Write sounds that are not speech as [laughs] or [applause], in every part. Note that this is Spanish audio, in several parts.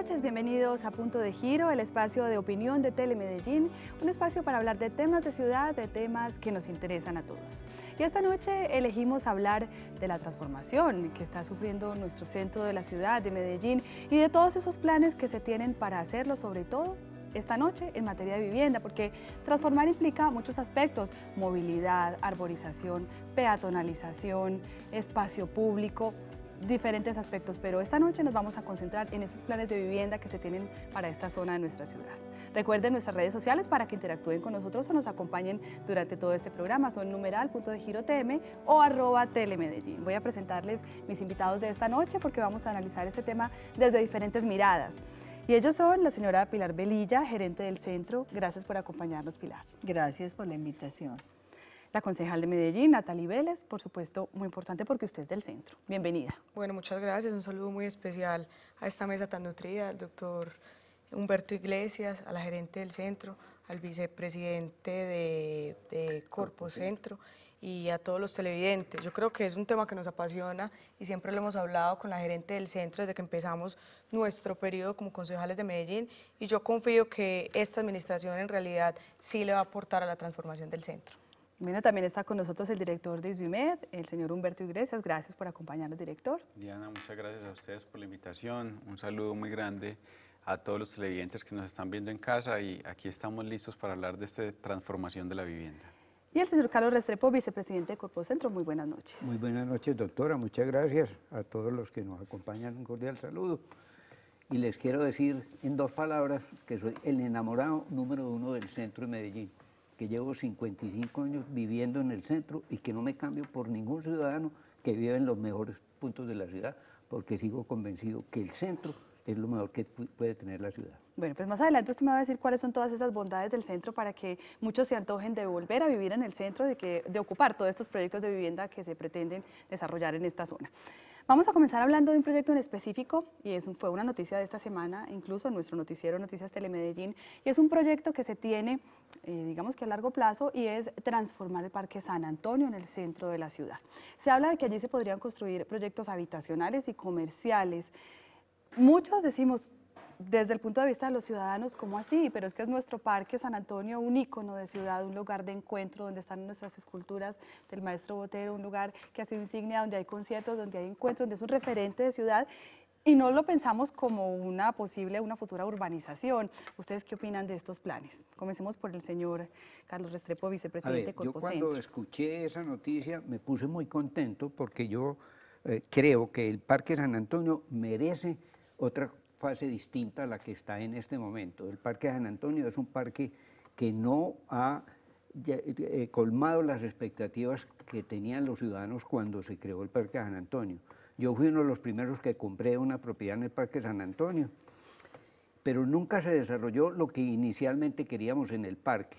noches, bienvenidos a Punto de Giro, el espacio de opinión de Telemedellín, un espacio para hablar de temas de ciudad, de temas que nos interesan a todos. Y esta noche elegimos hablar de la transformación que está sufriendo nuestro centro de la ciudad de Medellín y de todos esos planes que se tienen para hacerlo, sobre todo esta noche en materia de vivienda, porque transformar implica muchos aspectos, movilidad, arborización, peatonalización, espacio público, diferentes aspectos, pero esta noche nos vamos a concentrar en esos planes de vivienda que se tienen para esta zona de nuestra ciudad. Recuerden nuestras redes sociales para que interactúen con nosotros o nos acompañen durante todo este programa. Son numeral, punto de giro TM o arroba telemedellín. Voy a presentarles mis invitados de esta noche porque vamos a analizar este tema desde diferentes miradas. Y ellos son la señora Pilar Velilla, gerente del centro. Gracias por acompañarnos, Pilar. Gracias por la invitación la concejal de Medellín, Natalie Vélez, por supuesto, muy importante porque usted es del centro. Bienvenida. Bueno, muchas gracias, un saludo muy especial a esta mesa tan nutrida, al doctor Humberto Iglesias, a la gerente del centro, al vicepresidente de, de Corpo Centro y a todos los televidentes. Yo creo que es un tema que nos apasiona y siempre lo hemos hablado con la gerente del centro desde que empezamos nuestro periodo como concejales de Medellín y yo confío que esta administración en realidad sí le va a aportar a la transformación del centro. Bueno, también está con nosotros el director de ISBIMED, el señor Humberto Iglesias. Gracias por acompañarnos, director. Diana, muchas gracias a ustedes por la invitación. Un saludo muy grande a todos los televidentes que nos están viendo en casa y aquí estamos listos para hablar de esta transformación de la vivienda. Y el señor Carlos Restrepo, vicepresidente de Corpo Centro, muy buenas noches. Muy buenas noches, doctora. Muchas gracias a todos los que nos acompañan. Un cordial saludo. Y les quiero decir en dos palabras que soy el enamorado número uno del centro de Medellín que llevo 55 años viviendo en el centro y que no me cambio por ningún ciudadano que vive en los mejores puntos de la ciudad, porque sigo convencido que el centro es lo mejor que puede tener la ciudad. Bueno, pues más adelante usted me va a decir cuáles son todas esas bondades del centro para que muchos se antojen de volver a vivir en el centro, de, que, de ocupar todos estos proyectos de vivienda que se pretenden desarrollar en esta zona. Vamos a comenzar hablando de un proyecto en específico y fue una noticia de esta semana, incluso en nuestro noticiero Noticias Telemedellín, y es un proyecto que se tiene, eh, digamos que a largo plazo, y es transformar el Parque San Antonio en el centro de la ciudad. Se habla de que allí se podrían construir proyectos habitacionales y comerciales. Muchos decimos, desde el punto de vista de los ciudadanos, ¿cómo así? Pero es que es nuestro parque San Antonio un ícono de ciudad, un lugar de encuentro donde están nuestras esculturas del maestro Botero, un lugar que ha sido insignia, donde hay conciertos, donde hay encuentros, donde es un referente de ciudad y no lo pensamos como una posible, una futura urbanización. ¿Ustedes qué opinan de estos planes? Comencemos por el señor Carlos Restrepo, vicepresidente de Yo cuando escuché esa noticia me puse muy contento porque yo eh, creo que el Parque San Antonio merece otra fase distinta a la que está en este momento. El Parque San Antonio es un parque que no ha eh, colmado las expectativas que tenían los ciudadanos cuando se creó el Parque San Antonio. Yo fui uno de los primeros que compré una propiedad en el Parque San Antonio, pero nunca se desarrolló lo que inicialmente queríamos en el parque.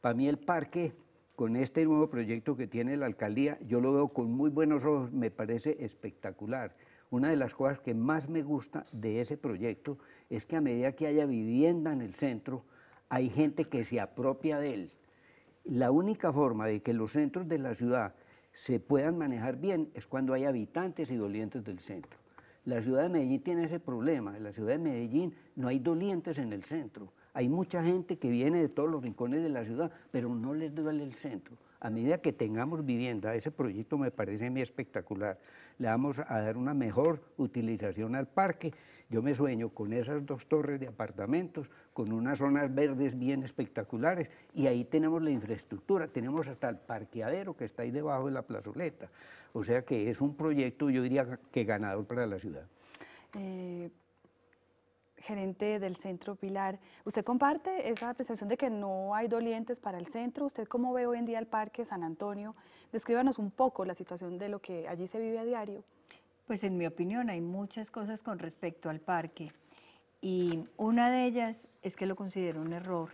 Para mí el parque, con este nuevo proyecto que tiene la alcaldía, yo lo veo con muy buenos ojos, me parece espectacular una de las cosas que más me gusta de ese proyecto es que a medida que haya vivienda en el centro, hay gente que se apropia de él. La única forma de que los centros de la ciudad se puedan manejar bien es cuando hay habitantes y dolientes del centro. La ciudad de Medellín tiene ese problema. En la ciudad de Medellín no hay dolientes en el centro. Hay mucha gente que viene de todos los rincones de la ciudad, pero no les duele el centro a medida que tengamos vivienda, ese proyecto me parece muy espectacular, le vamos a dar una mejor utilización al parque. Yo me sueño con esas dos torres de apartamentos, con unas zonas verdes bien espectaculares, y ahí tenemos la infraestructura, tenemos hasta el parqueadero que está ahí debajo de la plazoleta. O sea que es un proyecto, yo diría, que ganador para la ciudad. Eh, gerente del Centro Pilar. ¿Usted comparte esa apreciación de que no hay dolientes para el centro? ¿Usted cómo ve hoy en día el Parque San Antonio? Descríbanos un poco la situación de lo que allí se vive a diario. Pues en mi opinión hay muchas cosas con respecto al parque y una de ellas es que lo considero un error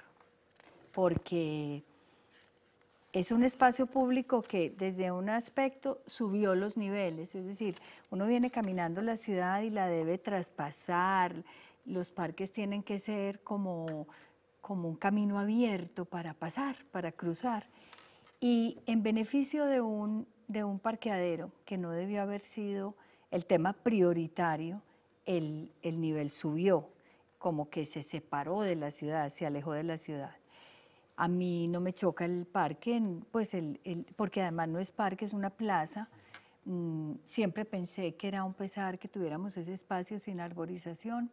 porque es un espacio público que desde un aspecto subió los niveles, es decir, uno viene caminando la ciudad y la debe traspasar, los parques tienen que ser como, un camino abierto para pasar, para cruzar. Y en beneficio de un, parqueadero que no debió haber sido el tema prioritario, el, nivel subió, como que se separó de la ciudad, se alejó de la ciudad. A mí no me choca el parque, pues porque además no es parque, es una plaza. Mm, siempre pensé que era un pesar que tuviéramos ese espacio sin arborización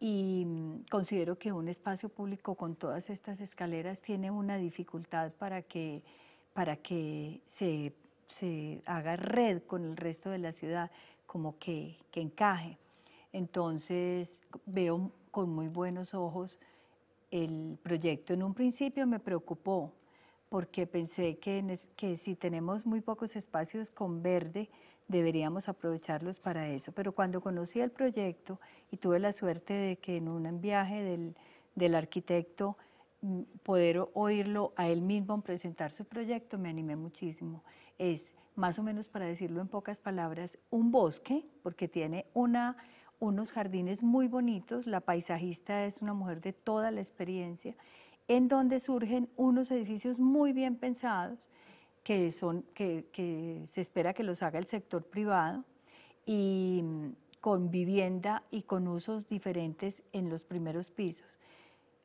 y mm, considero que un espacio público con todas estas escaleras tiene una dificultad para que, para que se, se haga red con el resto de la ciudad, como que, que encaje. Entonces veo con muy buenos ojos el proyecto. En un principio me preocupó porque pensé que, que si tenemos muy pocos espacios con verde, deberíamos aprovecharlos para eso. Pero cuando conocí el proyecto y tuve la suerte de que en un viaje del, arquitecto mm, poder oírlo a él mismo presentar su proyecto, me animé muchísimo. Es, más o menos para decirlo en pocas palabras, un bosque, porque tiene unos jardines muy bonitos, la paisajista es una mujer de toda la experiencia, en donde surgen unos edificios muy bien pensados, que, son, que, se espera que los haga el sector privado y mm, con vivienda y con usos diferentes en los primeros pisos.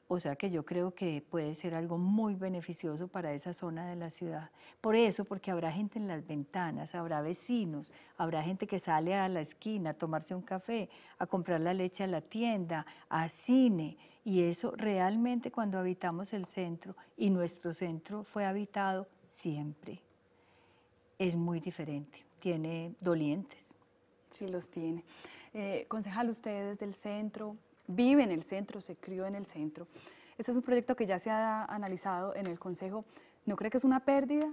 O sea que yo creo que puede ser algo muy beneficioso para esa zona de la ciudad. Por eso, porque habrá gente en las ventanas, habrá vecinos, habrá gente que sale a la esquina a tomarse un café, a comprar la leche a la tienda, a cine. Y eso realmente cuando habitamos el centro y nuestro centro fue habitado siempre es muy diferente, tiene dolientes. Sí, los tiene. Eh, concejal, usted desde el centro, vive en el centro, se crió en el centro. Este es un proyecto que ya se ha analizado en el Consejo. ¿No cree que es una pérdida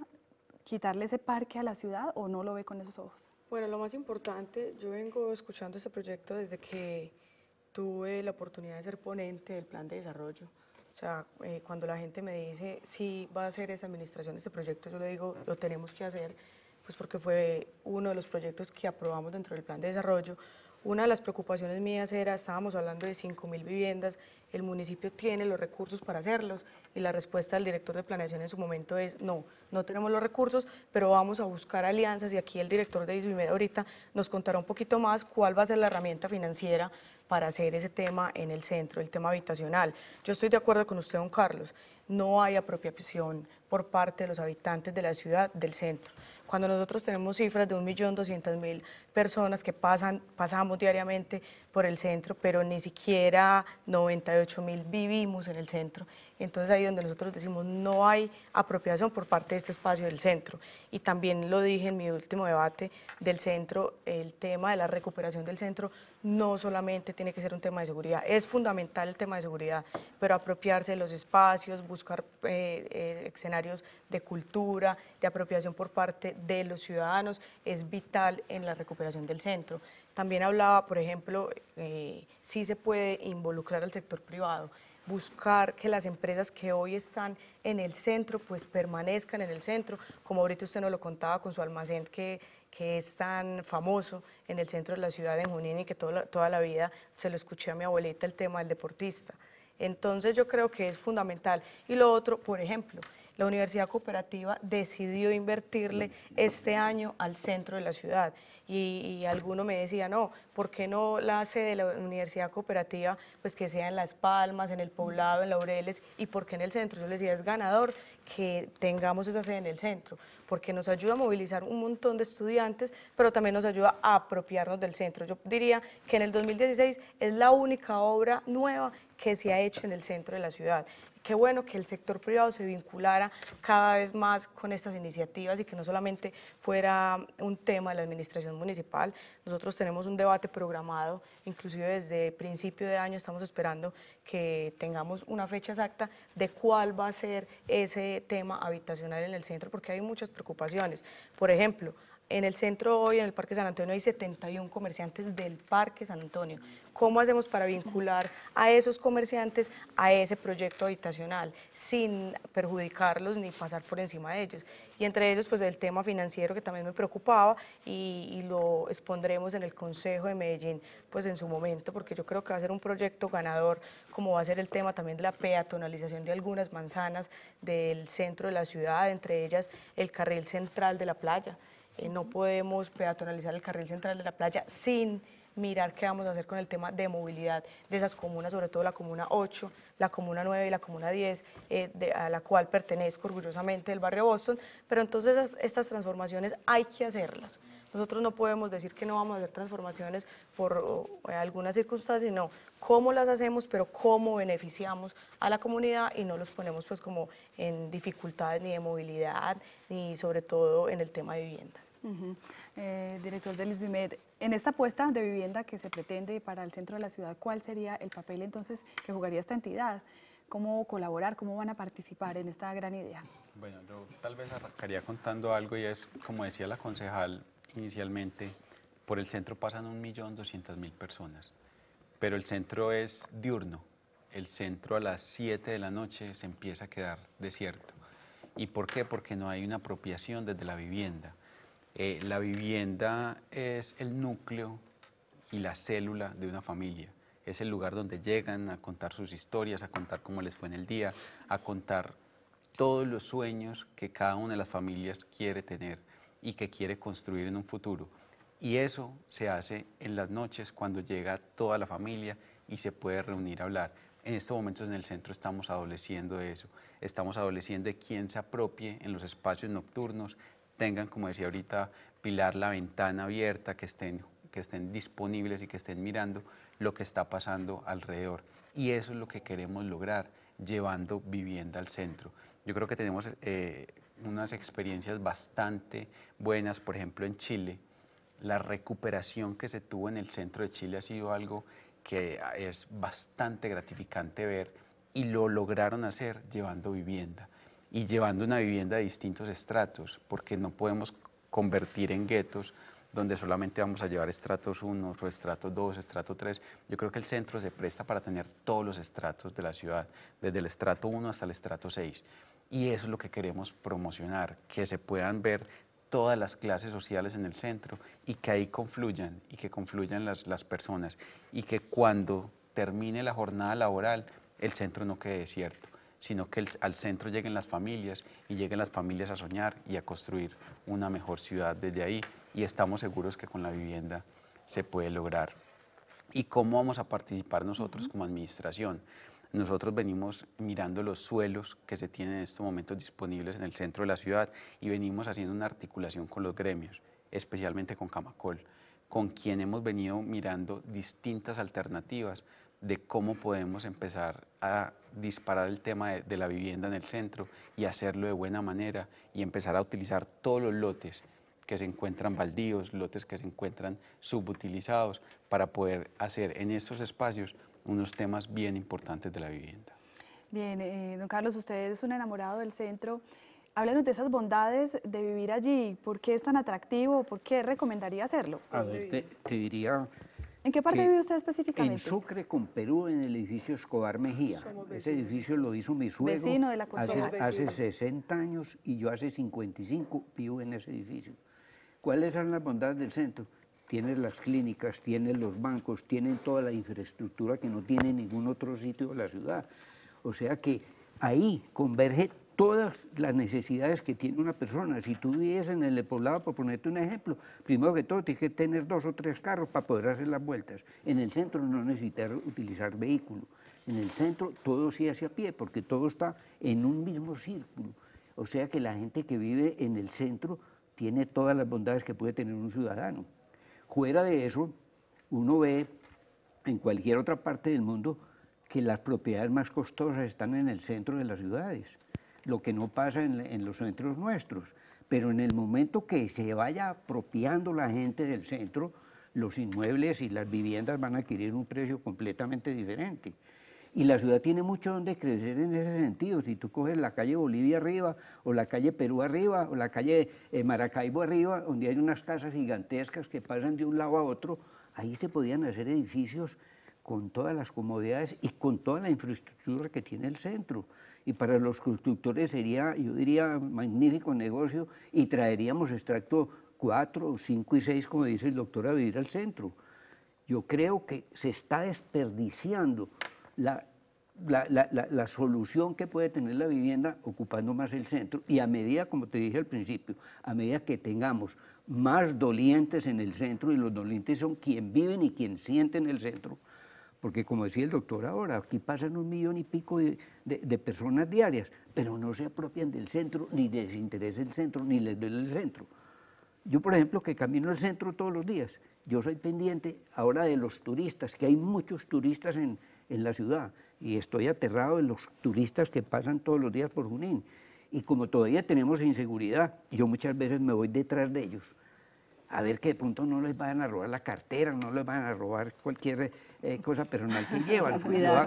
quitarle ese parque a la ciudad o no lo ve con esos ojos? Bueno, lo más importante, yo vengo escuchando este proyecto desde que tuve la oportunidad de ser ponente del plan de desarrollo o sea, eh, cuando la gente me dice si va a hacer esa administración, este proyecto, yo le digo, lo tenemos que hacer, pues porque fue uno de los proyectos que aprobamos dentro del plan de desarrollo, una de las preocupaciones mías era, estábamos hablando de 5.000 viviendas, el municipio tiene los recursos para hacerlos y la respuesta del director de planeación en su momento es no, no tenemos los recursos, pero vamos a buscar alianzas y aquí el director de Isbimeda, ahorita nos contará un poquito más cuál va a ser la herramienta financiera para hacer ese tema en el centro, el tema habitacional. Yo estoy de acuerdo con usted, don Carlos, no hay apropiación por parte de los habitantes de la ciudad del centro. Cuando nosotros tenemos cifras de 1.200.000 personas que pasan, pasamos diariamente por el centro, pero ni siquiera 98.000 vivimos en el centro entonces ahí donde nosotros decimos no hay apropiación por parte de este espacio del centro. Y también lo dije en mi último debate del centro, el tema de la recuperación del centro no solamente tiene que ser un tema de seguridad, es fundamental el tema de seguridad, pero apropiarse de los espacios, buscar eh, eh, escenarios de cultura, de apropiación por parte de los ciudadanos, es vital en la recuperación del centro. También hablaba, por ejemplo, eh, si se puede involucrar al sector privado buscar que las empresas que hoy están en el centro, pues permanezcan en el centro, como ahorita usted nos lo contaba con su almacén que, es tan famoso en el centro de la ciudad en Junín y que toda, toda la vida se lo escuché a mi abuelita el tema del deportista. Entonces yo creo que es fundamental. Y lo otro, por ejemplo, la Universidad Cooperativa decidió invertirle este año al centro de la ciudad y, alguno me decía, no, ¿por qué no la sede de la Universidad Cooperativa, pues que sea en Las Palmas, en El Poblado, en Laureles, y por qué en el centro? Yo le decía, es ganador que tengamos esa sede en el centro, porque nos ayuda a movilizar un montón de estudiantes, pero también nos ayuda a apropiarnos del centro. Yo diría que en el 2016 es la única obra nueva que se ha hecho en el centro de la ciudad qué bueno que el sector privado se vinculara cada vez más con estas iniciativas y que no solamente fuera un tema de la administración municipal. Nosotros tenemos un debate programado, inclusive desde principio de año estamos esperando que tengamos una fecha exacta de cuál va a ser ese tema habitacional en el centro, porque hay muchas preocupaciones. Por ejemplo, en el centro hoy, en el Parque San Antonio, hay 71 comerciantes del Parque San Antonio. ¿Cómo hacemos para vincular a esos comerciantes a ese proyecto habitacional sin perjudicarlos ni pasar por encima de ellos? Y entre ellos, pues el tema financiero que también me preocupaba y, lo expondremos en el Consejo de Medellín, pues en su momento, porque yo creo que va a ser un proyecto ganador, como va a ser el tema también de la peatonalización de algunas manzanas del centro de la ciudad, entre ellas el carril central de la playa. Eh, no podemos peatonalizar el carril central de la playa sin mirar qué vamos a hacer con el tema de movilidad de esas comunas, sobre todo la Comuna 8, la Comuna 9 y la Comuna 10, eh, a la cual pertenezco orgullosamente el barrio Boston, pero entonces estas transformaciones hay que hacerlas. Nosotros no podemos decir que no vamos a hacer transformaciones por eh, algunas circunstancias, sino cómo las hacemos, pero cómo beneficiamos a la comunidad y no los ponemos pues como en dificultades ni de movilidad, ni sobre todo en el tema de vivienda. Eh, director del ISUMED, en esta apuesta de vivienda que se pretende para el centro de la ciudad, ¿cuál sería el papel entonces que jugaría esta entidad? ¿Cómo colaborar? ¿Cómo van a participar en esta gran idea? Bueno, yo tal vez arrancaría contando algo y es, como decía la concejal inicialmente, por el centro pasan un millón mil personas, pero el centro es diurno. El centro a las 7 de la noche se empieza a quedar desierto. ¿Y por qué? Porque no hay una apropiación desde la vivienda. Eh, la vivienda es el núcleo y la célula de una familia. Es el lugar donde llegan a contar sus historias, a contar cómo les fue en el día, a contar todos los sueños que cada una de las familias quiere tener y que quiere construir en un futuro. Y eso se hace en las noches cuando llega toda la familia y se puede reunir a hablar. En estos momentos en el centro estamos adoleciendo de eso, estamos adoleciendo de quién se apropie en los espacios nocturnos, tengan, como decía ahorita Pilar, la ventana abierta, que estén, disponibles y que estén mirando lo que está pasando alrededor. Y eso es lo que queremos lograr, llevando vivienda al centro. Yo creo que tenemos eh, unas experiencias bastante buenas, por ejemplo, en Chile. La recuperación que se tuvo en el centro de Chile ha sido algo que es bastante gratificante ver y lo lograron hacer llevando vivienda y llevando una vivienda de distintos estratos, porque no podemos convertir en guetos donde solamente vamos a llevar estratos 1 o estratos 2, estrato 3. Yo creo que el centro se presta para tener todos los estratos de la ciudad, desde el estrato 1 hasta el estrato 6. Y eso es lo que queremos promocionar, que se puedan ver todas las clases sociales en el centro y que ahí confluyan y que confluyan las, las personas y que cuando termine la jornada laboral el centro no quede desierto sino que al centro lleguen las familias y lleguen las familias a soñar y a construir una mejor ciudad desde ahí. Y estamos seguros que con la vivienda se puede lograr. ¿Y cómo vamos a participar nosotros como administración? Nosotros venimos mirando los suelos que se tienen en estos momentos disponibles en el centro de la ciudad y venimos haciendo una articulación con los gremios, especialmente con Camacol, con quien hemos venido mirando distintas alternativas de cómo podemos empezar a disparar el tema de, la vivienda en el centro y hacerlo de buena manera y empezar a utilizar todos los lotes que se encuentran baldíos, lotes que se encuentran subutilizados, para poder hacer en estos espacios unos temas bien importantes de la vivienda. Bien, eh, don Carlos, usted es un enamorado del centro. Háblanos de esas bondades de vivir allí. ¿Por qué es tan atractivo? ¿Por qué recomendaría hacerlo? A ver, te diría ¿En qué parte vive usted específicamente? En Sucre, con Perú, en el edificio Escobar Mejía. Ese edificio lo hizo mi suegro Vecino de la hace, hace 60 años y yo hace 55 vivo en ese edificio. ¿Cuáles son las bondades del centro? Tienes las clínicas, tienes los bancos, tienen toda la infraestructura que no tiene ningún otro sitio de la ciudad. O sea que ahí converge todas las necesidades que tiene una persona. Si tú vives en el poblado, por ponerte un ejemplo, primero que todo tienes que tener dos o tres carros para poder hacer las vueltas. En el centro no necesitas utilizar vehículo. En el centro todo se hace a pie porque todo está en un mismo círculo. O sea que la gente que vive en el centro tiene todas las bondades que puede tener un ciudadano. Fuera de eso, uno ve en cualquier otra parte del mundo que las propiedades más costosas están en el centro de las ciudades lo que no pasa en, los centros nuestros. Pero en el momento que se vaya apropiando la gente del centro, los inmuebles y las viviendas van a adquirir un precio completamente diferente. Y la ciudad tiene mucho donde crecer en ese sentido. Si tú coges la calle Bolivia arriba, o la calle Perú arriba, o la calle eh, Maracaibo arriba, donde hay unas casas gigantescas que pasan de un lado a otro, ahí se podían hacer edificios con todas las comodidades y con toda la infraestructura que tiene el centro y para los constructores sería, yo diría, magnífico negocio y traeríamos extracto 4, 5 y 6, como dice el doctor, a vivir al centro. Yo creo que se está desperdiciando la, la, solución que puede tener la vivienda ocupando más el centro y a medida, como te dije al principio, a medida que tengamos más dolientes en el centro, y los dolientes son quien viven y quien sienten el centro, porque como decía el doctor ahora, aquí pasan un millón y pico de, personas diarias, pero no se apropian del centro, ni les interesa el centro, ni les duele el centro. Yo, por ejemplo, que camino al centro todos los días, yo soy pendiente ahora de los turistas, que hay muchos turistas en, en la ciudad, y estoy aterrado de los turistas que pasan todos los días por Junín. Y como todavía tenemos inseguridad, yo muchas veces me voy detrás de ellos a ver qué punto no les van a robar la cartera, no les van a robar cualquier eh, cosa personal que llevan.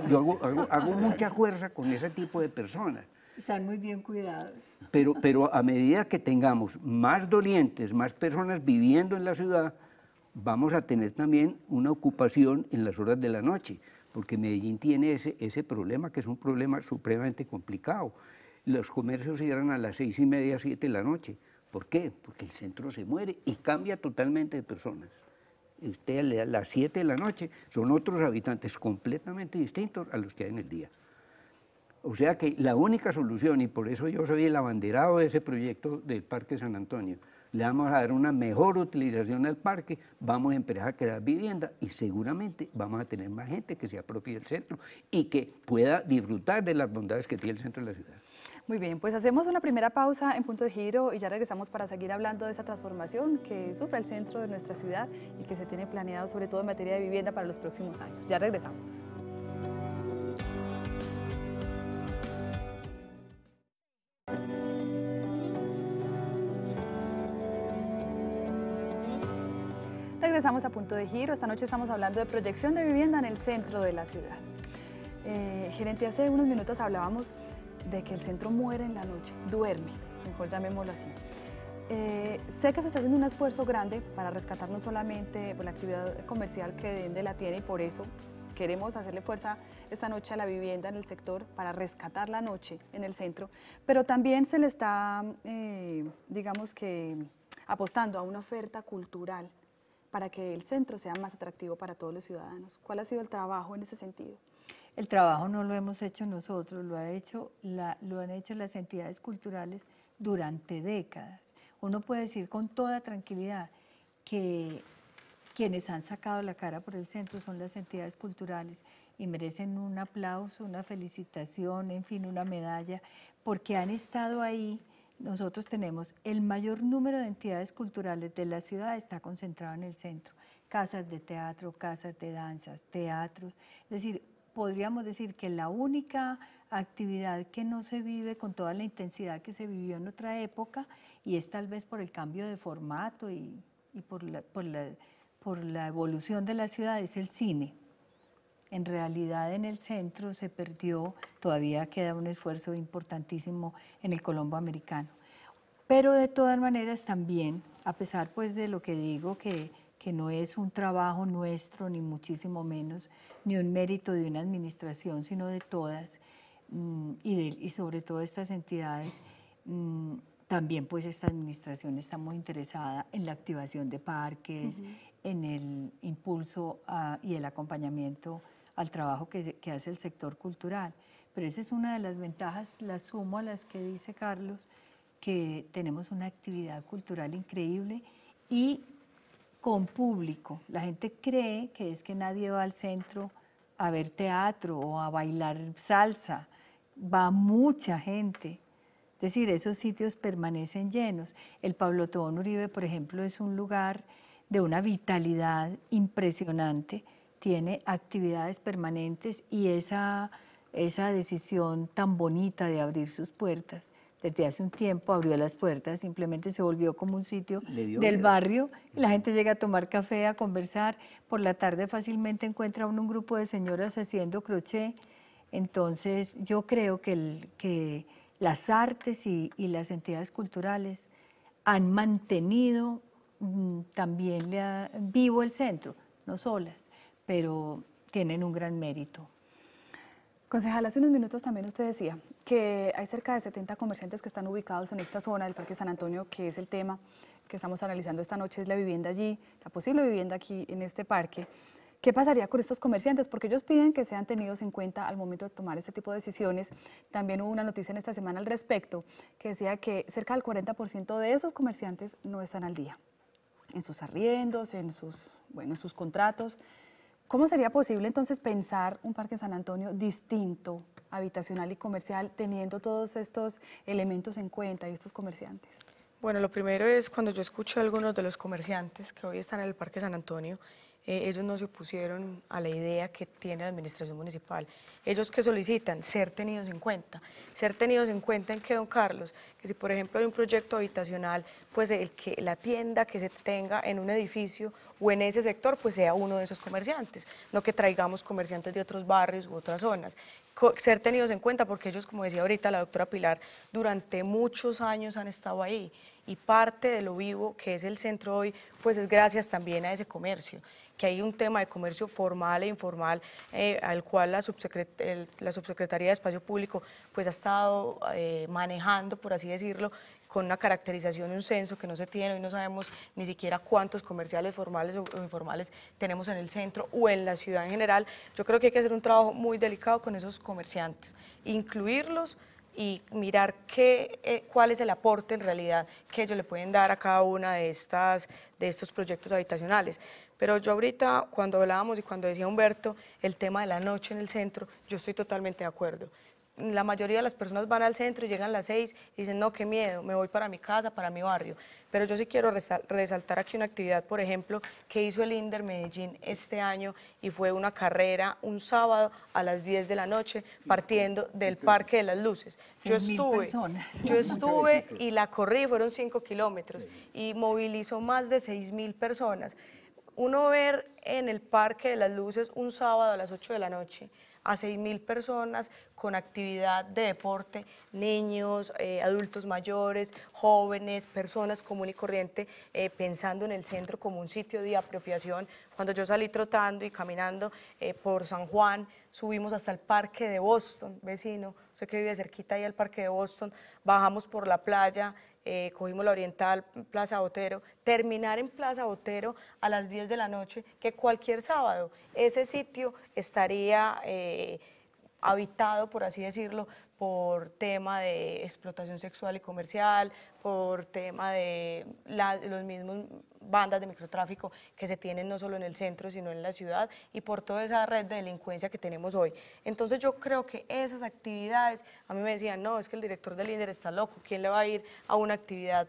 [laughs] Yo, hago, mucha fuerza con ese tipo de personas. Están muy bien cuidados. Pero, pero a medida que tengamos más dolientes, más personas viviendo en la ciudad, vamos a tener también una ocupación en las horas de la noche, porque Medellín tiene ese, ese problema, que es un problema supremamente complicado. Los comercios cierran a las seis y media, siete de la noche. ¿Por qué? Porque el centro se muere y cambia totalmente de personas. usted le a las 7 de la noche son otros habitantes completamente distintos a los que hay en el día. O sea que la única solución, y por eso yo soy el abanderado de ese proyecto del Parque San Antonio, le vamos a dar una mejor utilización al parque, vamos a empezar a crear vivienda y seguramente vamos a tener más gente que se apropie del centro y que pueda disfrutar de las bondades que tiene el centro de la ciudad. Muy bien, pues hacemos una primera pausa en punto de giro y ya regresamos para seguir hablando de esa transformación que sufre el centro de nuestra ciudad y que se tiene planeado sobre todo en materia de vivienda para los próximos años. Ya regresamos. Regresamos a punto de giro. Esta noche estamos hablando de proyección de vivienda en el centro de la ciudad. Eh, gerente, hace unos minutos hablábamos de que el centro muere en la noche, duerme, mejor llamémoslo así. Eh, sé que se está haciendo un esfuerzo grande para rescatar no solamente por pues, la actividad comercial que Dende la tiene y por eso queremos hacerle fuerza esta noche a la vivienda en el sector para rescatar la noche en el centro, pero también se le está, eh, digamos que, apostando a una oferta cultural para que el centro sea más atractivo para todos los ciudadanos. ¿Cuál ha sido el trabajo en ese sentido? El trabajo no lo hemos hecho nosotros, lo, ha hecho la, lo han hecho las entidades culturales durante décadas. Uno puede decir con toda tranquilidad que quienes han sacado la cara por el centro son las entidades culturales y merecen un aplauso, una felicitación, en fin, una medalla, porque han estado ahí. Nosotros tenemos el mayor número de entidades culturales de la ciudad está concentrado en el centro. Casas de teatro, casas de danzas, teatros. Es decir, podríamos decir que la única actividad que no se vive con toda la intensidad que se vivió en otra época y es tal vez por el cambio de formato y, por, la, por la evolución de la ciudad es el cine. En realidad en el centro se perdió, todavía queda un esfuerzo importantísimo en el Colombo americano. Pero de todas maneras también, a pesar pues de lo que digo que que no es un trabajo nuestro, ni muchísimo menos, ni un mérito de una administración, sino de todas mm, y, de, y sobre todo estas entidades, mm, también pues esta administración está muy interesada en la activación de parques, en el impulso ah, y el acompañamiento al trabajo que, que hace el sector cultural. Pero esa es una de las ventajas, la sumo a las que dice Carlos, que tenemos una actividad cultural increíble y con público. La gente cree que es que nadie va al centro a ver teatro o a bailar salsa. Va mucha gente. Es decir, esos sitios permanecen llenos. El Pablo Tobón Uribe, por ejemplo, es un lugar de una vitalidad impresionante. Tiene actividades permanentes y esa, esa decisión tan bonita de abrir sus puertas desde hace un tiempo abrió las puertas, simplemente se volvió como un sitio del barrio. La gente llega a tomar café, a conversar. Por la tarde fácilmente encuentra a un grupo de señoras haciendo crochet. Entonces yo creo que, las artes y, las entidades culturales han mantenido mm, también vivo el centro, no solas, pero tienen un gran mérito. Concejal, hace unos minutos también usted decía que hay cerca de 70 comerciantes que están ubicados en esta zona del Parque San Antonio, que es el tema que estamos analizando esta noche, es la vivienda allí, la posible vivienda aquí en este parque. ¿Qué pasaría con estos comerciantes? Porque ellos piden que sean tenidos en cuenta al momento de tomar este tipo de decisiones. También hubo una noticia en esta semana al respecto que decía que cerca del 40% de esos comerciantes no están al día en sus arriendos, en sus, bueno, en sus contratos. ¿Cómo sería posible entonces pensar un Parque San Antonio distinto, habitacional y comercial, teniendo todos estos elementos en cuenta y estos comerciantes? Bueno, lo primero es cuando yo escucho a algunos de los comerciantes que hoy están en el Parque San Antonio eh, ellos no se opusieron a la idea que tiene la administración municipal. Ellos que solicitan ser tenidos en cuenta. Ser tenidos en cuenta en que, don Carlos, que si por ejemplo hay un proyecto habitacional, pues el que la tienda que se tenga en un edificio o en ese sector, pues sea uno de esos comerciantes, no que traigamos comerciantes de otros barrios u otras zonas. ser tenidos en cuenta porque ellos, como decía ahorita la doctora Pilar, durante muchos años han estado ahí y parte de lo vivo que es el centro hoy, pues es gracias también a ese comercio que hay un tema de comercio formal e informal eh, al cual la, Subsecretaría de Espacio Público pues ha estado eh, manejando, por así decirlo, con una caracterización y un censo que no se tiene, hoy no sabemos ni siquiera cuántos comerciales formales o informales tenemos en el centro o en la ciudad en general. Yo creo que hay que hacer un trabajo muy delicado con esos comerciantes, incluirlos y mirar qué, eh, cuál es el aporte en realidad que ellos le pueden dar a cada una de, de estos proyectos habitacionales. Pero yo ahorita, cuando hablábamos y cuando decía Humberto, el tema de la noche en el centro, yo estoy totalmente de acuerdo. La mayoría de las personas van al centro, llegan a las seis y dicen, no, qué miedo, me voy para mi casa, para mi barrio. Pero yo sí quiero resaltar aquí una actividad, por ejemplo, que hizo el INDER Medellín este año y fue una carrera un sábado a las 10 de la noche partiendo del Parque de las Luces. Yo estuve, yo estuve y la corrí, fueron cinco kilómetros y movilizó más de seis mil personas uno ver en el Parque de las Luces un sábado a las 8 de la noche a mil personas con actividad de deporte, niños, eh, adultos mayores, jóvenes, personas común y corriente, eh, pensando en el centro como un sitio de apropiación. Cuando yo salí trotando y caminando eh, por San Juan, subimos hasta el Parque de Boston, vecino, usted que vive cerquita ahí al Parque de Boston, bajamos por la playa, eh, cogimos la Oriental, Plaza Botero, terminar en Plaza Botero a las 10 de la noche, que cualquier sábado ese sitio estaría eh, habitado, por así decirlo, por tema de explotación sexual y comercial, por tema de las los mismos bandas de microtráfico que se tienen no solo en el centro, sino en la ciudad y por toda esa red de delincuencia que tenemos hoy. Entonces yo creo que esas actividades, a mí me decían, no, es que el director del líder está loco, ¿quién le va a ir a una actividad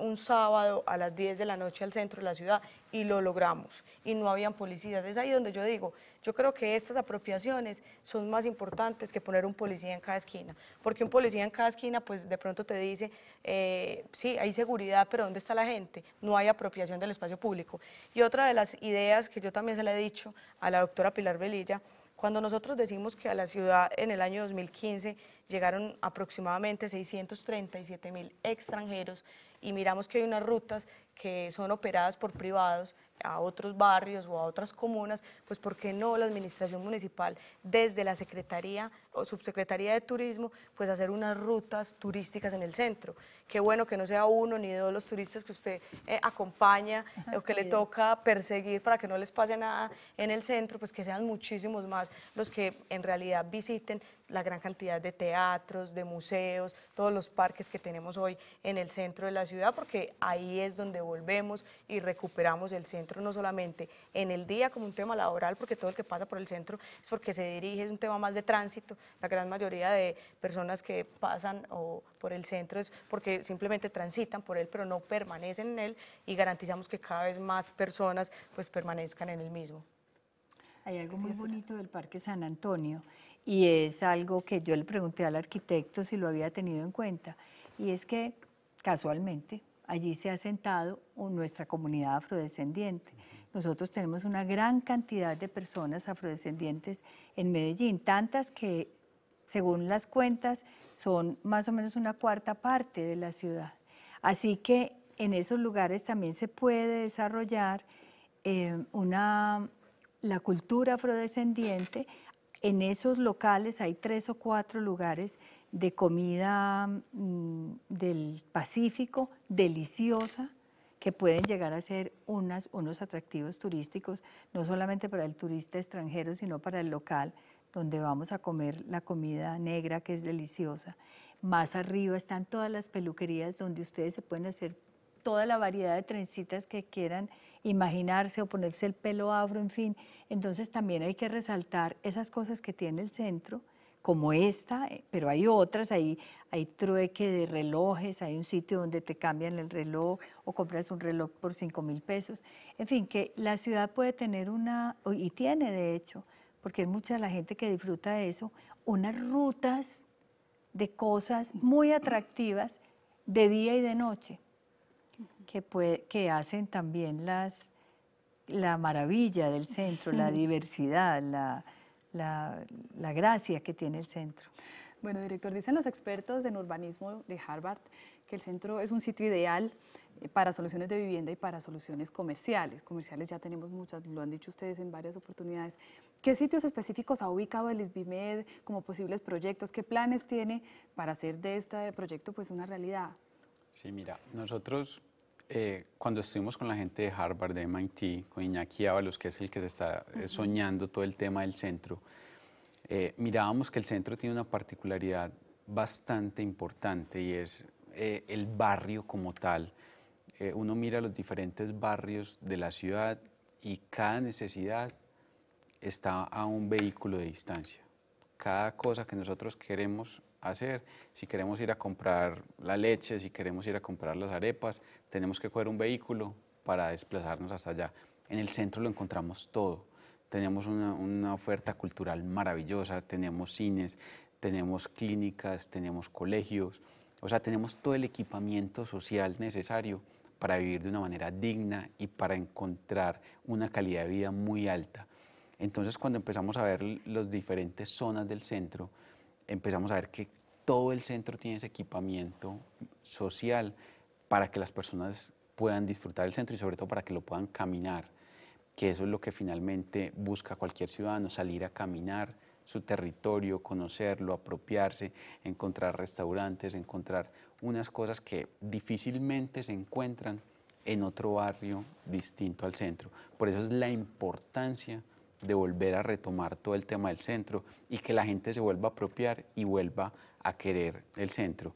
un sábado a las 10 de la noche al centro de la ciudad? y lo logramos y no habían policías. Es ahí donde yo digo, yo creo que estas apropiaciones son más importantes que poner un policía en cada esquina, porque un policía en cada esquina pues de pronto te dice, eh, sí, hay seguridad, pero ¿dónde está la gente? No hay apropiación del espacio público. Y otra de las ideas que yo también se le he dicho a la doctora Pilar Velilla, cuando nosotros decimos que a la ciudad en el año 2015 llegaron aproximadamente 637 mil extranjeros y miramos que hay unas rutas que son operadas por privados a otros barrios o a otras comunas, pues ¿por qué no la administración municipal desde la Secretaría o Subsecretaría de Turismo, pues hacer unas rutas turísticas en el centro? Qué bueno que no sea uno ni dos los turistas que usted eh, acompaña o que le toca perseguir para que no les pase nada en el centro, pues que sean muchísimos más los que en realidad visiten la gran cantidad de teatros, de museos, todos los parques que tenemos hoy en el centro de la ciudad, porque ahí es donde volvemos y recuperamos el centro, no solamente en el día como un tema laboral, porque todo el que pasa por el centro es porque se dirige, es un tema más de tránsito. La gran mayoría de personas que pasan o por el centro es porque simplemente transitan por él, pero no permanecen en él y garantizamos que cada vez más personas pues permanezcan en el mismo. Hay algo muy bonito del Parque San Antonio y es algo que yo le pregunté al arquitecto si lo había tenido en cuenta y es que casualmente allí se ha sentado nuestra comunidad afrodescendiente. Nosotros tenemos una gran cantidad de personas afrodescendientes en Medellín, tantas que, según las cuentas, son más o menos una cuarta parte de la ciudad. Así que en esos lugares también se puede desarrollar eh, la cultura afrodescendiente. En esos locales hay tres o cuatro lugares de comida mm, del Pacífico, deliciosa, que pueden llegar a ser unos atractivos turísticos, no solamente para el turista extranjero, sino para el local, donde vamos a comer la comida negra, que es deliciosa. Más arriba están todas las peluquerías donde ustedes se pueden hacer toda la variedad de trencitas que quieran imaginarse o ponerse el pelo afro, en fin. Entonces también hay que resaltar esas cosas que tiene el centro como esta, eh, pero hay otras, hay, hay trueque de relojes, hay un sitio donde te cambian el reloj o compras un reloj por 5 mil pesos. En fin, que la ciudad puede tener una, y tiene de hecho, porque hay mucha la gente que disfruta de eso, unas rutas de cosas muy atractivas de día y de noche, que, que hacen también las, la maravilla del centro, la diversidad, la la, gracia que tiene el centro. Bueno, director, dicen los expertos en urbanismo de Harvard que el centro es un sitio ideal eh, para soluciones de vivienda y para soluciones comerciales. Comerciales ya tenemos muchas, lo han dicho ustedes en varias oportunidades. ¿Qué sitios específicos ha ubicado el ISBIMED como posibles proyectos? ¿Qué planes tiene para hacer de este proyecto pues una realidad? Sí, mira, nosotros eh, cuando estuvimos con la gente de Harvard, de MIT, con Iñaki Ábalos, que es el que se está eh, soñando todo el tema del centro, eh, mirábamos que el centro tiene una particularidad bastante importante y es el barrio como tal. uno mira los diferentes barrios de la ciudad y cada necesidad está a un vehículo de distancia cada cosa que nosotros queremos hacer. Si queremos ir a comprar la leche, si queremos ir a comprar las arepas, tenemos que coger un vehículo para desplazarnos hasta allá. En el centro lo encontramos todo. Tenemos una, una oferta cultural maravillosa, tenemos cines, tenemos clínicas, tenemos colegios, o sea, tenemos todo el equipamiento social necesario para vivir de una manera digna y para encontrar una calidad de vida muy alta. Entonces, cuando empezamos a ver las diferentes zonas del centro, empezamos a ver que todo el centro tiene ese equipamiento social para que las personas puedan disfrutar el centro y sobre todo para que lo puedan caminar, que eso es lo que finalmente busca cualquier ciudadano, salir a caminar su territorio, conocerlo, apropiarse, encontrar restaurantes, encontrar unas cosas que difícilmente se encuentran en otro barrio distinto al centro. Por eso es la importancia de volver a retomar todo el tema del centro y que la gente se vuelva a apropiar y vuelva a querer el centro.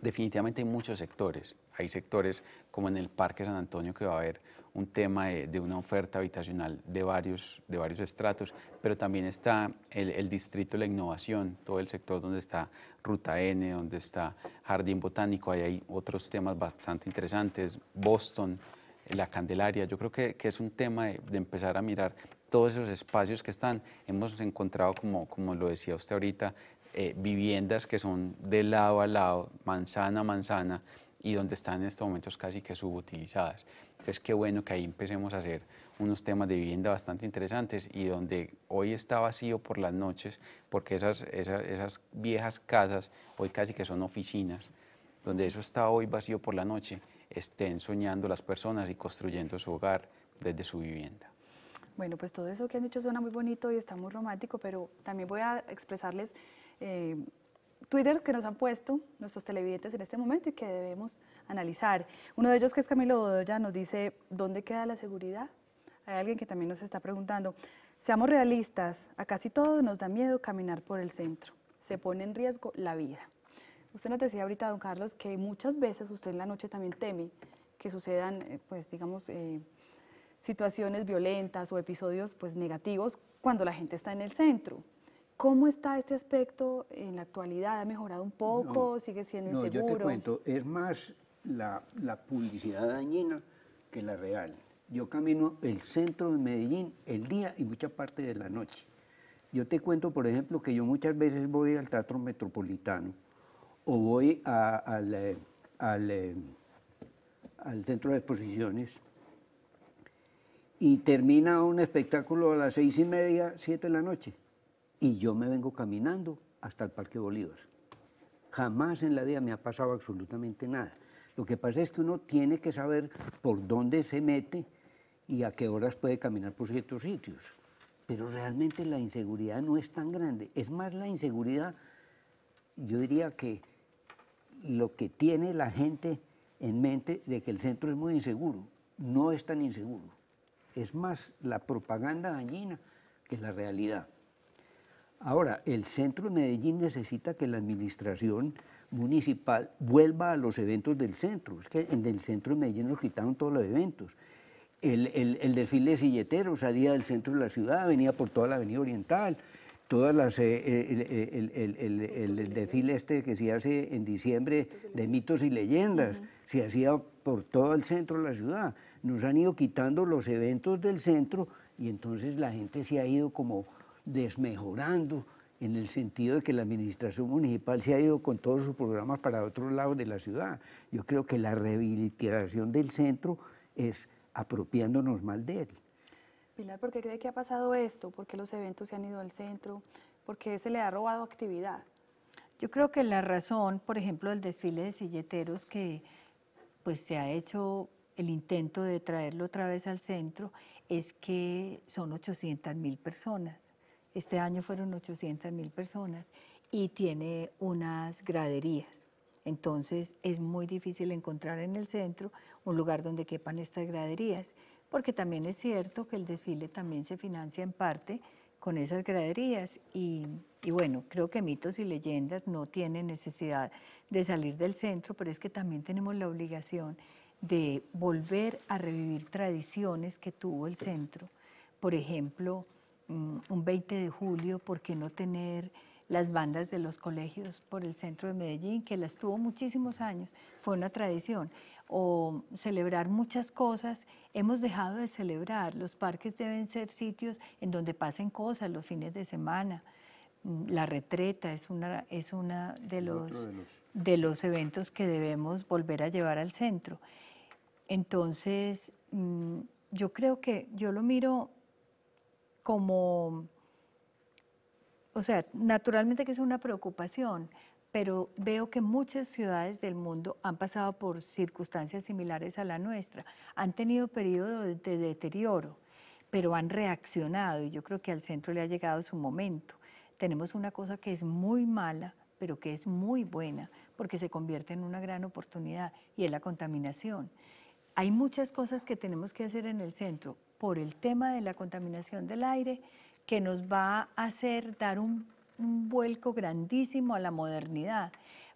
Definitivamente hay muchos sectores. Hay sectores como en el Parque San Antonio que va a haber un tema de, una oferta habitacional de varios, de varios estratos, pero también está el, distrito de la innovación, todo el sector donde está Ruta N, donde está Jardín Botánico, ahí hay otros temas bastante interesantes, Boston, la Candelaria. Yo creo que, que es un tema de, de, empezar a mirar todos esos espacios que están. Hemos encontrado, como, como lo decía usted ahorita, eh, viviendas que son de lado a lado, manzana a manzana, y donde están en estos momentos casi que subutilizadas. Entonces, qué bueno que ahí empecemos a hacer unos temas de vivienda bastante interesantes y donde hoy está vacío por las noches, porque esas, esas viejas casas hoy casi que son oficinas, donde eso está hoy vacío por la noche, estén soñando las personas y construyendo su hogar desde su vivienda. Bueno, pues todo eso que han dicho suena muy bonito y está muy romántico, pero también voy a expresarles eh, Twitter que nos han puesto nuestros televidentes en este momento y que debemos analizar. Uno de ellos, que es Camilo Bodoya, nos dice, ¿dónde queda la seguridad? Hay alguien que también nos está preguntando, seamos realistas, a casi todos nos da miedo caminar por el centro, se pone en riesgo la vida. Usted nos decía ahorita, don Carlos, que muchas veces usted en la noche también teme que sucedan, eh, pues digamos, eh, situaciones violentas o episodios pues, negativos cuando la gente está en el centro. ¿Cómo está este aspecto en la actualidad? ¿Ha mejorado un poco? ¿Sigue siendo no, yo te cuento, es más la, publicidad dañina que la real. Yo camino el centro de Medellín el día y mucha parte de la noche. Yo te cuento, por ejemplo, que yo muchas veces voy al Teatro Metropolitano o voy al, eh, eh, al, centro de exposiciones y termina un espectáculo a las seis y media, siete de la noche. Y yo me vengo caminando hasta el Parque Bolívar. Jamás en la vida me ha pasado absolutamente nada. Lo que pasa es que uno tiene que saber por dónde se mete y a qué horas puede caminar por ciertos sitios. Pero realmente la inseguridad no es tan grande. Es más la inseguridad, yo diría que lo que tiene la gente en mente de que el centro es muy inseguro, no es tan inseguro. Es más la propaganda dañina que la realidad. Ahora, el centro de Medellín necesita que la administración municipal vuelva a los eventos del centro. Es que en el centro de Medellín nos quitaron todos los eventos. El, desfile de silleteros salía del centro de la ciudad, venía por toda la avenida oriental, eh, eh, el, el, desfile este que se hace en diciembre de mitos y leyendas, se hacía por todo el centro de la ciudad nos han ido quitando los eventos del centro y entonces la gente se ha ido como desmejorando en el sentido de que la administración municipal se ha ido con todos sus programas para otros lados de la ciudad. Yo creo que la rehabilitación del centro es apropiándonos mal de él. Pilar, ¿por qué cree que ha pasado esto? ¿Por qué los eventos se han ido al centro? ¿Por qué se le ha robado actividad? Yo creo que la razón, por ejemplo, del desfile de silleteros que pues se ha hecho el intento de traerlo otra vez al centro es que son 800 mil personas. Este año fueron 800 mil personas y tiene unas graderías. Entonces es muy difícil encontrar en el centro un lugar donde quepan estas graderías, porque también es cierto que el desfile también se financia en parte con esas graderías y, y, bueno, creo que mitos y leyendas no tienen necesidad de salir del centro, pero es que también tenemos la obligación de volver a revivir tradiciones que tuvo el centro. Por ejemplo, mm, un 20 de julio, ¿por qué no tener las bandas de los colegios por el centro de Medellín, que las tuvo muchísimos años? Fue una tradición. O celebrar muchas cosas. Hemos dejado de celebrar. Los parques deben ser sitios en donde pasen cosas los fines de semana. Mm, la retreta es una, es una de los... de los eventos que debemos volver a llevar al centro. Entonces, mm, yo creo que yo lo miro como, o sea, naturalmente que es una preocupación, pero veo que muchas ciudades del mundo han pasado por circunstancias similares a la nuestra, han tenido periodos de deterioro, pero han reaccionado y yo creo que al centro le ha llegado su momento. Tenemos una cosa que es muy mala, pero que es muy buena, porque se convierte en una gran oportunidad y es la contaminación hay muchas cosas que tenemos que hacer en el centro por el tema de la contaminación del aire que nos va a hacer dar un, vuelco grandísimo a la modernidad.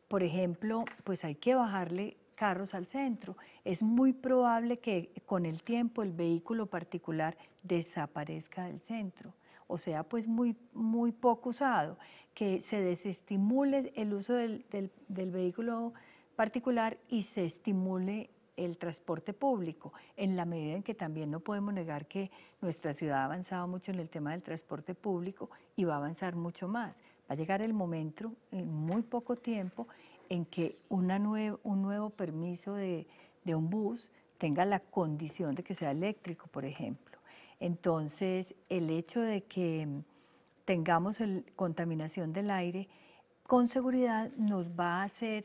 Por ejemplo, pues hay que bajarle carros al centro. Es muy probable que con el tiempo el vehículo particular desaparezca del centro, o sea, pues muy, muy poco usado, que se desestimule el uso del, del, del vehículo particular y se estimule el transporte público, en la medida en que también no podemos negar que nuestra ciudad ha avanzado mucho en el tema del transporte público y va a avanzar mucho más. Va a llegar el momento, en muy poco tiempo, en que una un nuevo permiso de, un bus tenga la condición de que sea eléctrico, por ejemplo. Entonces, el hecho de que tengamos el, contaminación del aire, con seguridad nos va a hacer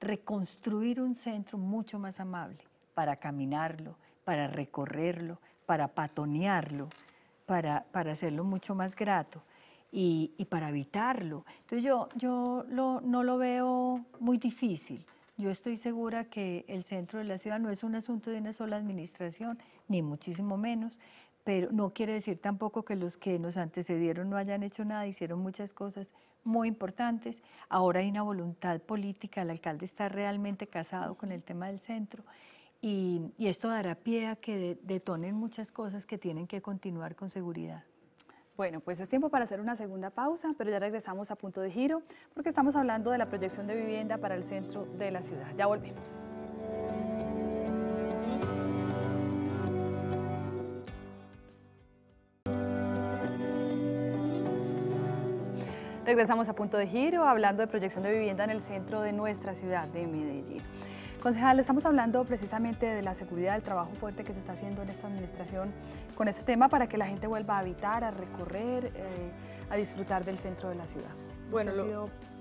reconstruir un centro mucho más amable para caminarlo, para recorrerlo, para patonearlo, para, para hacerlo mucho más grato y, para evitarlo. Entonces yo, yo no lo veo muy difícil. Yo estoy segura que el centro de la ciudad no es un asunto de una sola administración, ni muchísimo menos, pero no quiere decir tampoco que los que nos antecedieron no hayan hecho nada, hicieron muchas cosas muy importantes. Ahora hay una voluntad política, el alcalde está realmente casado con el tema del centro y, esto dará pie a que detonen muchas cosas que tienen que continuar con seguridad. Bueno, pues es tiempo para hacer una segunda pausa, pero ya regresamos a punto de giro porque estamos hablando de la proyección de vivienda para el centro de la ciudad. Ya volvemos. Regresamos a punto de giro hablando de proyección de vivienda en el centro de nuestra ciudad de Medellín. Concejal, estamos hablando precisamente de la seguridad, del trabajo fuerte que se está haciendo en esta administración con este tema para que la gente vuelva a habitar, a recorrer, eh, a disfrutar del centro de la ciudad. Bueno, lo,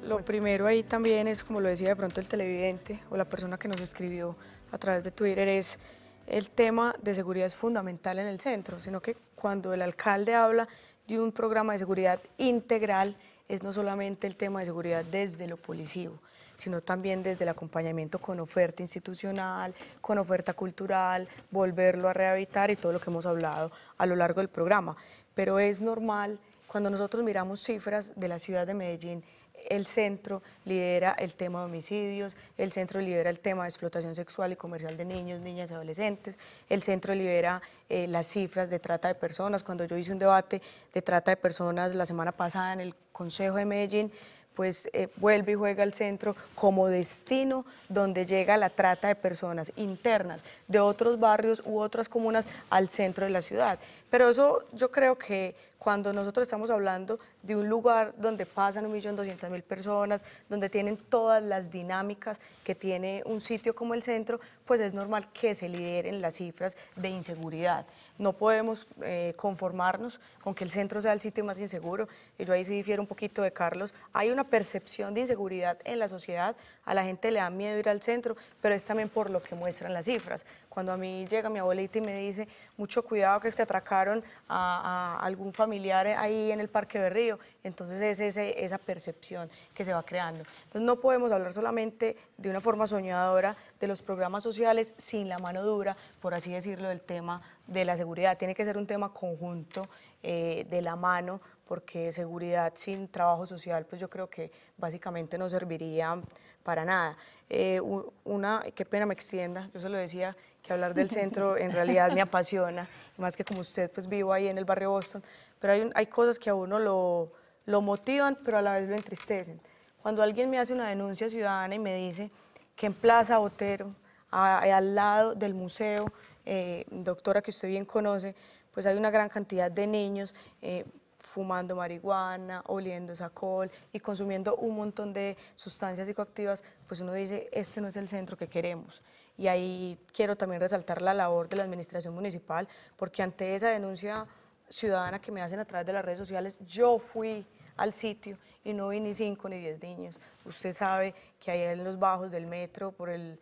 lo, pues, primero ahí también es, como lo decía de pronto el televidente o la persona que nos escribió a través de Twitter, es el tema de seguridad es fundamental en el centro, sino que cuando el alcalde habla de un programa de seguridad integral, es no solamente el tema de seguridad desde lo policivo, sino también desde el acompañamiento con oferta institucional, con oferta cultural, volverlo a rehabilitar y todo lo que hemos hablado a lo largo del programa. Pero es normal, cuando nosotros miramos cifras de la ciudad de Medellín el centro lidera el tema de homicidios, el centro lidera el tema de explotación sexual y comercial de niños, niñas y adolescentes, el centro lidera eh, las cifras de trata de personas. Cuando yo hice un debate de trata de personas la semana pasada en el Consejo de Medellín, pues eh, vuelve y juega al centro como destino donde llega la trata de personas internas de otros barrios u otras comunas al centro de la ciudad. Pero eso yo creo que cuando nosotros estamos hablando de un lugar donde pasan 1.200.000 personas, donde tienen todas las dinámicas que tiene un sitio como el centro, pues es normal que se lideren las cifras de inseguridad. No podemos eh, conformarnos con que el centro sea el sitio más inseguro. Y yo ahí sí difiero un poquito de Carlos. Hay una percepción de inseguridad en la sociedad. A la gente le da miedo ir al centro, pero es también por lo que muestran las cifras. Cuando a mí llega mi abuelita y me dice, mucho cuidado que es que atracaron a, a algún FAMILIARES ahí en el Parque RÍO, entonces es esa percepción que se va creando. Entonces no podemos hablar solamente de una forma soñadora de los programas sociales sin la mano dura, por así decirlo, del tema de la seguridad. Tiene que ser un tema conjunto eh, de la mano porque seguridad sin trabajo social, pues yo creo que básicamente no serviría para nada. Eh, una, qué pena me extienda, yo se lo decía, que hablar del centro en realidad me [laughs] apasiona, más que como usted, pues vivo ahí en el barrio Boston, pero hay, hay cosas que a uno lo, lo motivan, pero a la vez lo entristecen. Cuando alguien me hace una denuncia ciudadana y me dice que en Plaza Botero, eh, al lado del museo, eh, doctora que usted bien conoce, pues hay una gran cantidad de niños eh, fumando marihuana, oliendo sacol y consumiendo un montón de sustancias psicoactivas, pues uno dice, este no es el centro que queremos. Y ahí quiero también resaltar la labor de la administración municipal, porque ante esa denuncia ciudadana que me hacen a través de las redes sociales, yo fui al sitio y no vi ni cinco ni diez niños. Usted sabe que ahí en los bajos del metro, por el,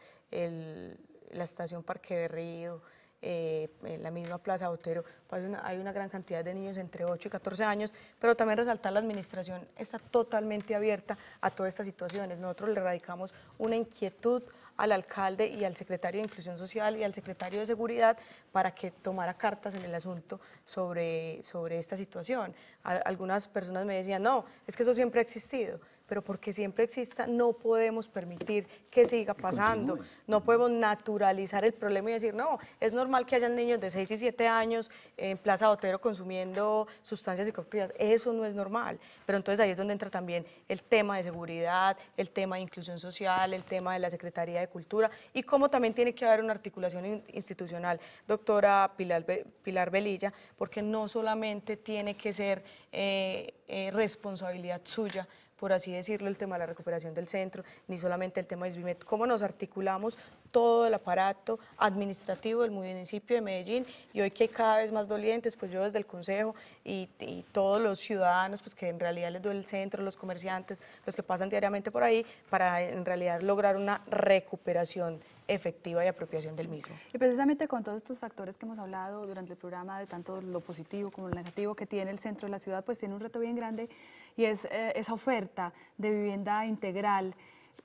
la estación Parque Berrío, eh, en la misma Plaza Botero, pues hay una, hay una, gran cantidad de niños entre 8 y 14 años, pero también resaltar la administración está totalmente abierta a todas estas situaciones. Nosotros le radicamos una inquietud al alcalde y al secretario de Inclusión Social y al secretario de Seguridad para que tomara cartas en el asunto sobre, sobre esta situación. algunas personas me decían, no, es que eso siempre ha existido pero porque siempre exista, no podemos permitir que siga pasando. No podemos naturalizar el problema y decir, no, es normal que hayan niños de 6 y 7 años en Plaza Otero consumiendo sustancias psicoactivas. Eso no es normal. Pero entonces ahí es donde entra también el tema de seguridad, el tema de inclusión social, el tema de la Secretaría de Cultura y cómo también tiene que haber una articulación institucional, doctora Pilar, Pilar Velilla, porque no solamente tiene que ser eh, eh, responsabilidad suya por así decirlo, el tema de la recuperación del centro, ni solamente el tema de SBIMET, cómo nos articulamos todo el aparato administrativo del municipio de Medellín y hoy que hay cada vez más dolientes, pues yo desde el Consejo y, todos los ciudadanos, pues que en realidad les duele el centro, los comerciantes, los que pasan diariamente por ahí, para en realidad lograr una recuperación efectiva y apropiación del mismo. Y precisamente con todos estos factores que hemos hablado durante el programa, de tanto lo positivo como lo negativo que tiene el centro de la ciudad, pues tiene un reto bien grande y es eh, esa oferta de vivienda integral.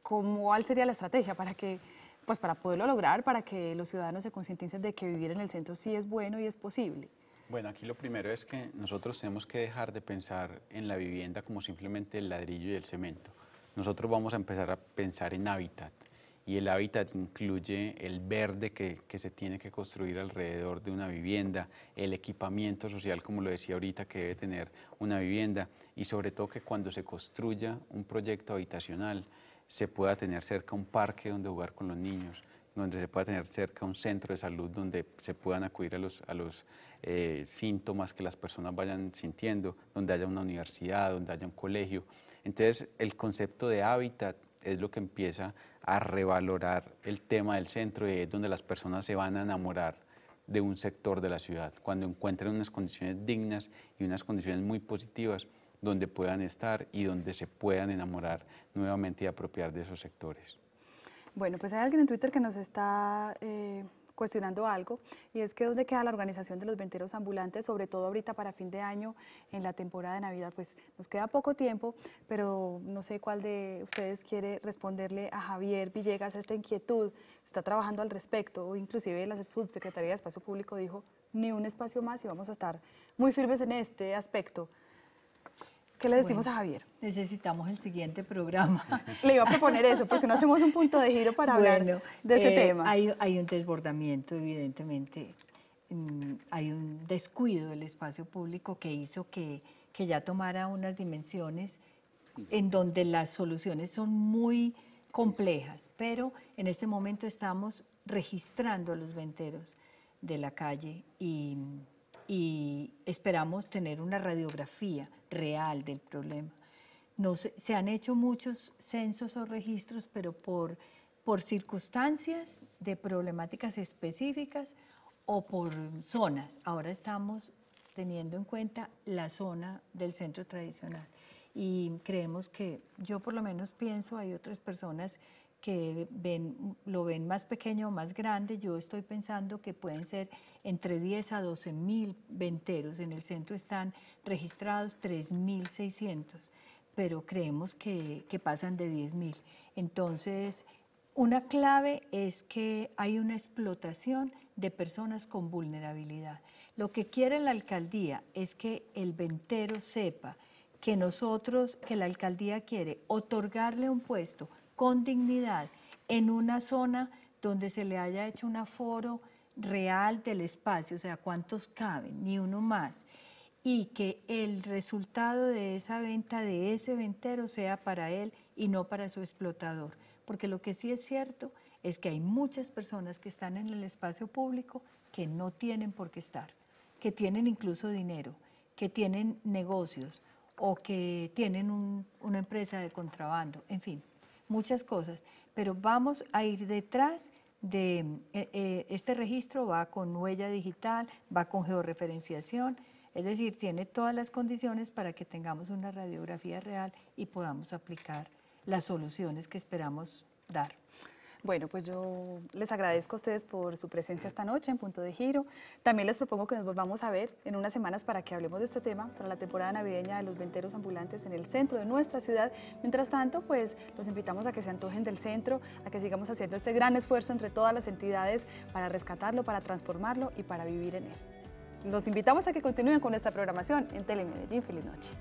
¿Cuál sería la estrategia para que pues para poderlo lograr, para que los ciudadanos se concienticen de que vivir en el centro sí es bueno y es posible. Bueno, aquí lo primero es que nosotros tenemos que dejar de pensar en la vivienda como simplemente el ladrillo y el cemento. Nosotros vamos a empezar a pensar en hábitat y el hábitat incluye el verde que, que se tiene que construir alrededor de una vivienda, el equipamiento social, como lo decía ahorita, que debe tener una vivienda y sobre todo que cuando se construya un proyecto habitacional, se pueda tener cerca un parque donde jugar con los niños, donde se pueda tener cerca un centro de salud donde se puedan acudir a los, eh, síntomas que las personas vayan sintiendo, donde haya una universidad, donde haya un colegio. Entonces, el concepto de hábitat es lo que empieza a revalorar el tema del centro y es donde las personas se van a enamorar de un sector de la ciudad, cuando encuentren unas condiciones dignas y unas condiciones muy positivas donde puedan estar y donde se puedan enamorar nuevamente y apropiar de esos sectores. Bueno, pues hay alguien en Twitter que nos está eh, cuestionando algo y es que dónde queda la organización de los venteros ambulantes, sobre todo ahorita para fin de año en la temporada de Navidad. Pues nos queda poco tiempo, pero no sé cuál de ustedes quiere responderle a Javier Villegas esta inquietud. Está trabajando al respecto o inclusive la subsecretaría de Espacio Público dijo ni un espacio más y vamos a estar muy firmes en este aspecto. ¿Qué le decimos a Javier? Necesitamos el siguiente programa. [laughs] le iba a proponer eso, porque no hacemos un punto de giro para hablar de ese eh, tema. Hay, un desbordamiento, evidentemente. Mm, hay un descuido del espacio público que hizo que, que ya tomara unas dimensiones en donde las soluciones son muy complejas, pero en este momento estamos registrando a los venteros de la calle y y esperamos tener una radiografía real del problema. No se, han hecho muchos censos o registros, pero por, por circunstancias de problemáticas específicas o por zonas. Ahora estamos teniendo en cuenta la zona del centro tradicional y creemos que yo por lo menos pienso, hay otras personas que ven, lo ven más pequeño o más grande, yo estoy pensando que pueden ser entre 10 a 12 mil venteros. En el centro están registrados 3.600, pero creemos que, que pasan de 10 mil. Entonces, una clave es que hay una explotación de personas con vulnerabilidad. Lo que quiere la alcaldía es que el ventero sepa que nosotros, que la alcaldía quiere otorgarle un puesto con dignidad en una zona donde se le haya hecho un aforo real del espacio, o sea, cuántos caben, ni uno más, y que el resultado de esa venta de ese ventero sea para él y no para su explotador. Porque lo que sí es cierto es que hay muchas personas que están en el espacio público que no tienen por qué estar, que tienen incluso dinero, que tienen negocios o que tienen una empresa de contrabando, en fin, muchas cosas, pero vamos a ir detrás de eh, eh, este registro, va con huella digital, va con georreferenciación, es decir, tiene todas las condiciones para que tengamos una radiografía real y podamos aplicar las soluciones que esperamos dar. Bueno, pues yo les agradezco a ustedes por su presencia esta noche en Punto de Giro. También les propongo que nos volvamos a ver en unas semanas para que hablemos de este tema, para la temporada navideña de los venteros ambulantes en el centro de nuestra ciudad. Mientras tanto, pues los invitamos a que se antojen del centro, a que sigamos haciendo este gran esfuerzo entre todas las entidades para rescatarlo, para transformarlo y para vivir en él. Los invitamos a que continúen con esta programación en Telemedellín. Feliz noche.